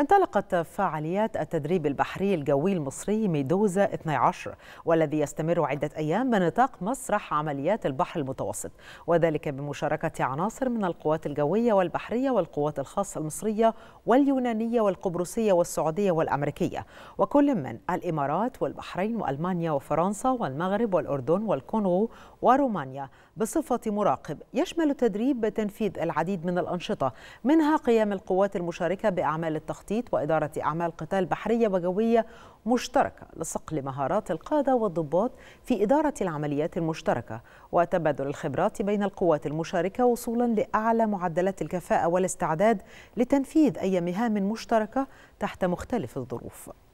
انطلقت فعاليات التدريب البحري الجوي المصري ميدوزا 12 والذي يستمر عدة أيام بنطاق مسرح عمليات البحر المتوسط وذلك بمشاركة عناصر من القوات الجوية والبحرية والقوات الخاصة المصرية واليونانية والقبرصية والسعودية والأمريكية وكل من الإمارات والبحرين وألمانيا وفرنسا والمغرب والأردن والكونغو ورومانيا بصفة مراقب يشمل التدريب تنفيذ العديد من الأنشطة منها قيام القوات المشاركة بأعمال التخطيط التخطيط وإدارة أعمال قتال بحرية وجوية مشتركة لصقل مهارات القادة والضباط في إدارة العمليات المشتركة وتبادل الخبرات بين القوات المشاركة وصولا لأعلى معدلات الكفاءة والاستعداد لتنفيذ أي مهام مشتركة تحت مختلف الظروف